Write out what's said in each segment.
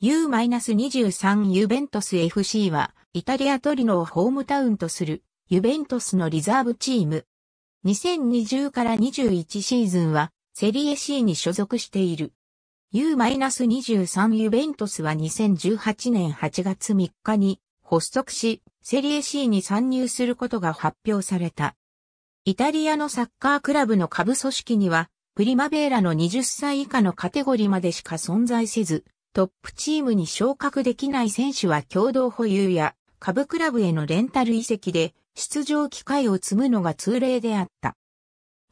U-23 ユベントス FC は、イタリアトリノをホームタウンとする、ユベントスのリザーブチーム。2020から21シーズンは、セリエ C に所属している。U-23 ユベントスは2018年8月3日に発足し、セリエ C に参入することが発表された。イタリアのサッカークラブの下部組織には、プリマベーラの20歳以下のカテゴリーまでしか存在せず、トップチームに昇格できない選手は共同保有や下部クラブへのレンタル移籍で出場機会を積むのが通例であった。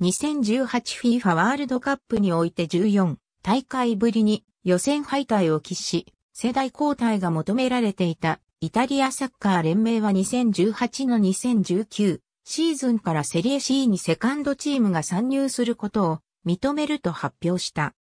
2018FIFA ワールドカップにおいて14大会ぶりに予選敗退を喫し、世代交代が求められていたイタリアサッカー連盟は2018の2019シーズンからセリエ C にセカンドチームが参入することを認めると発表した。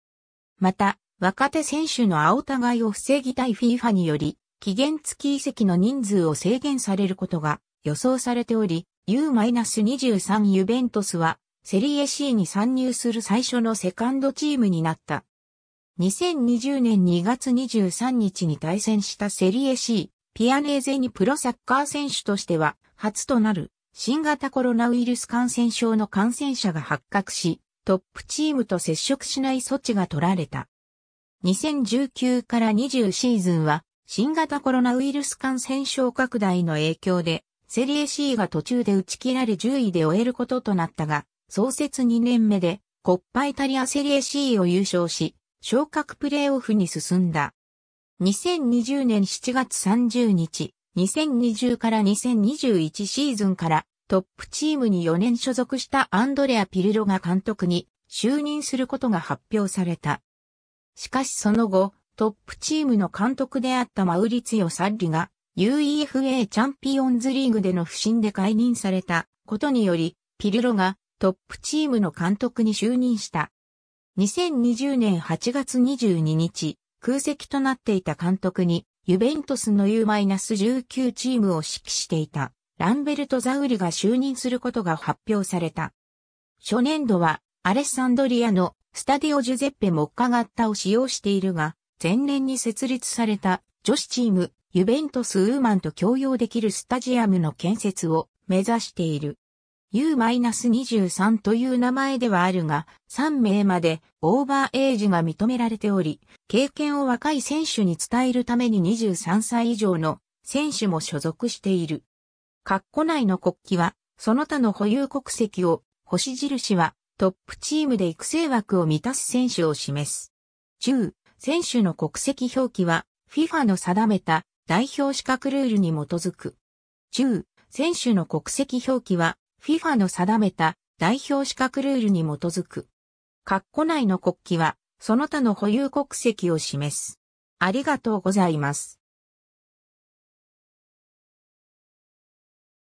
また、若手選手の青互いを防ぎたい FIFA により、期限付き移籍の人数を制限されることが予想されており、U-23 ユベントスは、セリエ C に参入する最初のセカンドチームになった。2020年2月23日に対戦したセリエ C、ピアネーゼにプロサッカー選手としては、初となる、新型コロナウイルス感染症の感染者が発覚し、トップチームと接触しない措置が取られた。2019から20シーズンは、新型コロナウイルス感染症拡大の影響で、セリエ C が途中で打ち切られ10位で終えることとなったが、創設2年目で、コッパイタリアセリエ C を優勝し、昇格プレーオフに進んだ。2020年7月30日、2020から2021シーズンからトップチームに4年所属したアンドレア・ピルロが監督に就任することが発表された。しかしその後、トップチームの監督であったマウリツィオ・サッリが UEFA チャンピオンズリーグでの不審で解任されたことにより、ピルロがトップチームの監督に就任した。2020年8月22日、空席となっていた監督に、ユベントスの U-19 チームを指揮していた、ランベルト・ザウリが就任することが発表された。初年度は、アレッサンドリアのスタディオ・ジュゼッペ・モッカガッタを使用しているが、前年に設立された女子チーム、ユベントス・ウーマンと共用できるスタジアムの建設を目指している。U-23 という名前ではあるが、3名までオーバーエイジが認められており、経験を若い選手に伝えるために23歳以上の選手も所属している。括弧内の国旗は、その他の保有国籍を、星印はトップチームで育成枠を満たす選手を示す。10、選手の国籍表記は FIFA の定めた代表資格ルールに基づく。10、選手の国籍表記は FIFA の定めた代表資格ルールに基づく。括弧内の国旗はその他の保有国籍を示す。ありがとうございます。